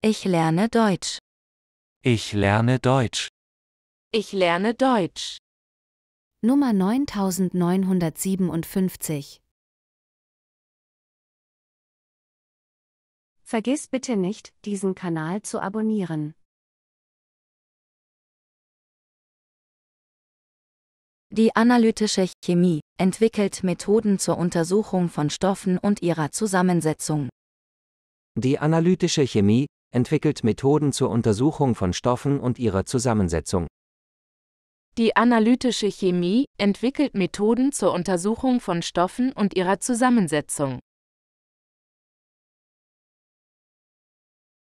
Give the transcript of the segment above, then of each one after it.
Ich lerne Deutsch. Ich lerne Deutsch. Ich lerne Deutsch. Nummer 9957. Vergiss bitte nicht, diesen Kanal zu abonnieren. Die analytische Chemie entwickelt Methoden zur Untersuchung von Stoffen und ihrer Zusammensetzung. Die analytische Chemie entwickelt Methoden zur Untersuchung von Stoffen und ihrer Zusammensetzung. Die analytische Chemie entwickelt Methoden zur Untersuchung von Stoffen und ihrer Zusammensetzung.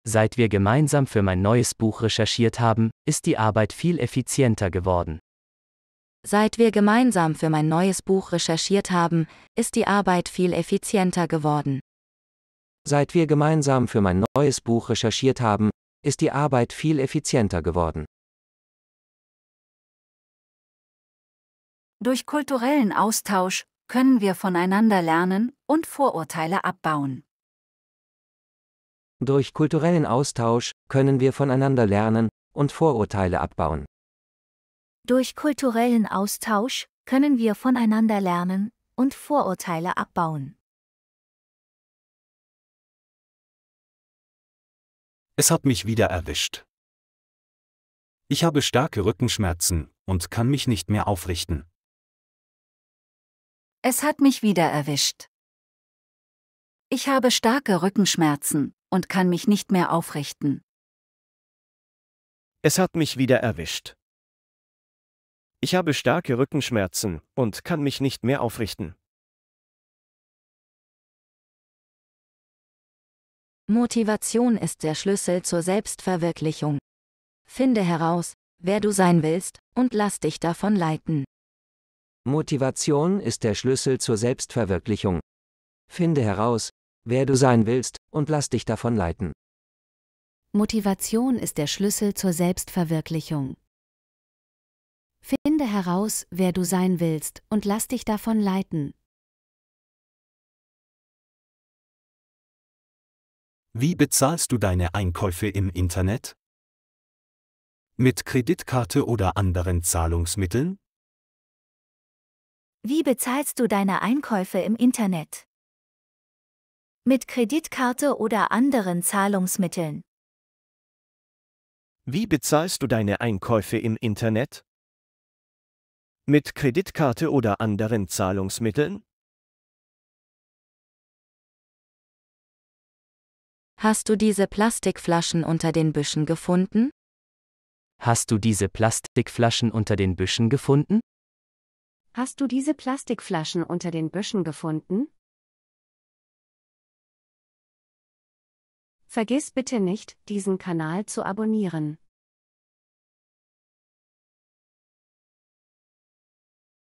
Seit wir gemeinsam für mein neues Buch recherchiert haben, ist die Arbeit viel effizienter geworden. Seit wir gemeinsam für mein neues Buch recherchiert haben, ist die Arbeit viel effizienter geworden. Seit wir gemeinsam für mein neues Buch recherchiert haben, ist die Arbeit viel effizienter geworden. Durch kulturellen Austausch können wir voneinander lernen und Vorurteile abbauen. Durch kulturellen Austausch können wir voneinander lernen und Vorurteile abbauen. Durch kulturellen Austausch können wir voneinander lernen und Vorurteile abbauen. Es hat mich wieder erwischt. Ich habe starke Rückenschmerzen und kann mich nicht mehr aufrichten. Es hat mich wieder erwischt. Ich habe starke Rückenschmerzen und kann mich nicht mehr aufrichten. Es hat mich wieder erwischt. Ich habe starke Rückenschmerzen und kann mich nicht mehr aufrichten. Motivation ist der Schlüssel zur Selbstverwirklichung. Finde heraus, wer du sein willst, und lass dich davon leiten. Motivation ist der Schlüssel zur Selbstverwirklichung. Finde heraus, wer du sein willst, und lass dich davon leiten. Motivation ist der Schlüssel zur Selbstverwirklichung. Finde heraus, wer du sein willst, und lass dich davon leiten. Wie bezahlst du deine Einkäufe im Internet? Mit Kreditkarte oder anderen Zahlungsmitteln? Wie bezahlst du deine Einkäufe im Internet? Mit Kreditkarte oder anderen Zahlungsmitteln. Wie bezahlst du deine Einkäufe im Internet? Mit Kreditkarte oder anderen Zahlungsmitteln? Hast du diese Plastikflaschen unter den Büschen gefunden? Hast du diese Plastikflaschen unter den Büschen gefunden? Hast du diese Plastikflaschen unter den Büschen gefunden? Vergiss bitte nicht, diesen Kanal zu abonnieren.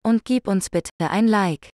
Und gib uns bitte ein Like.